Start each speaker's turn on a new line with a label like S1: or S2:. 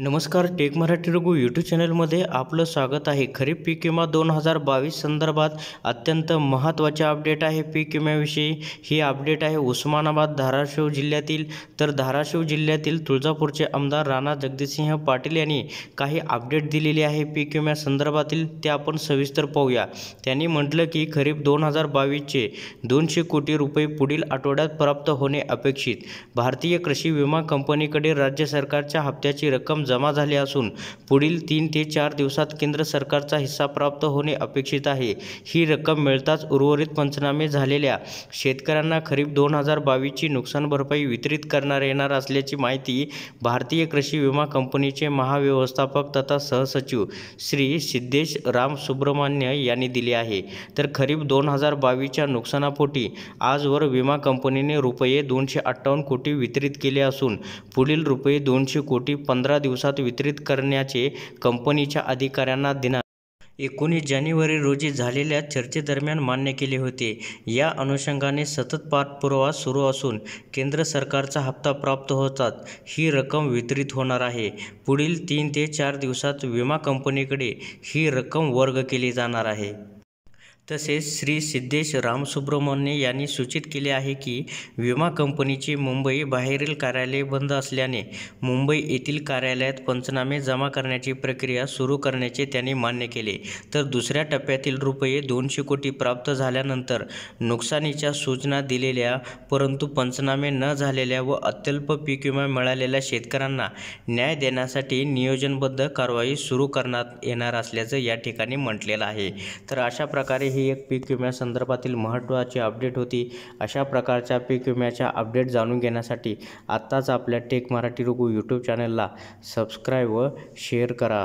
S1: नमस्कार take Marathi Raghu YouTube चॅनलमध्ये आपलं स्वागत आहे खरीप पीक विमा दोन हजार बावीस संदर्भात अत्यंत महत्त्वाचे अपडेट आहे पीक विम्याविषयी ही अपडेट आहे उस्मानाबाद धाराशिव जिल्ह्यातील तर धाराशिव जिल्ह्यातील तुळजापूरचे आमदार राणा जगदीसिंह पाटील यांनी काही अपडेट दिलेली आहे पीक विम्या संदर्भातील ते आपण सविस्तर पाहूया त्यांनी म्हटलं की खरीप दोन हजार बावीसचे दोनशे कोटी रुपये पुढील आठवड्यात प्राप्त होणे अपेक्षित भारतीय कृषी विमा कंपनीकडे राज्य सरकारच्या हप्त्याची रक्कम जमा झाले असून पुढील तीन ते चार दिवसात केंद्र सरकारचा हिस्सा प्राप्त होणे अपेक्षित आहे ही रक्कम मिळताच उर्वरित पंचनामे झालेल्या शेतकऱ्यांना खरीप दोन हजार बावीसची नुकसान भरपाई वितरित करणार येणार असल्याची माहिती भारतीय कृषी विमा कंपनीचे महाव्यवस्थापक तथा सहसचिव श्री सिद्धेश राम रामसुब्रमण्य यांनी दिली आहे तर खरीप दोन हजार बावीसच्या नुकसानापोटी आजवर विमा कंपनीने रुपये दोनशे अठ्ठावन्न कोटी वितरित केले असून पुढील रुपये दोनशे कोटी पंधरा दिवस दिवसात वितरित करण्याचे कंपनीच्या अधिकाऱ्यांना दिना एकोणीस जानेवारी रोजी झालेल्या चर्चेदरम्यान मान्य केले होते या अनुषंगाने सतत पाठपुरावा सुरू असून केंद्र सरकारचा हप्ता प्राप्त होतात ही रक्कम वितरित होणार आहे पुढील तीन ते चार दिवसात विमा कंपनीकडे ही रक्कम वर्ग केली जाणार आहे तसेच श्री सिद्धेश रामसुब्रमण्य यांनी सूचित केले आहे की विमा कंपनीचे मुंबई बाहेरील कार्यालय बंद असल्याने मुंबई येथील कार्यालयात पंचनामे जमा करण्याची प्रक्रिया सुरू करण्याचे त्यांनी मान्य केले तर दुसऱ्या टप्प्यातील रुपये दोनशे कोटी प्राप्त झाल्यानंतर नुकसानीच्या सूचना दिलेल्या परंतु पंचनामे न झालेल्या व अत्यल्प पीक विमा मिळालेल्या शेतकऱ्यांना न्याय देण्यासाठी नियोजनबद्ध कारवाई सुरू करण्यात येणार असल्याचं या ठिकाणी म्हटलेलं आहे तर अशा प्रकारे ही एक पीक संदर्भातील महत्त्वाची अपडेट होती अशा प्रकारच्या पीक विम्याच्या अपडेट जाणून घेण्यासाठी आत्ताच आपल्या टेक मराठी रुगू यूट्यूब चॅनलला सबस्क्राईब व शेअर करा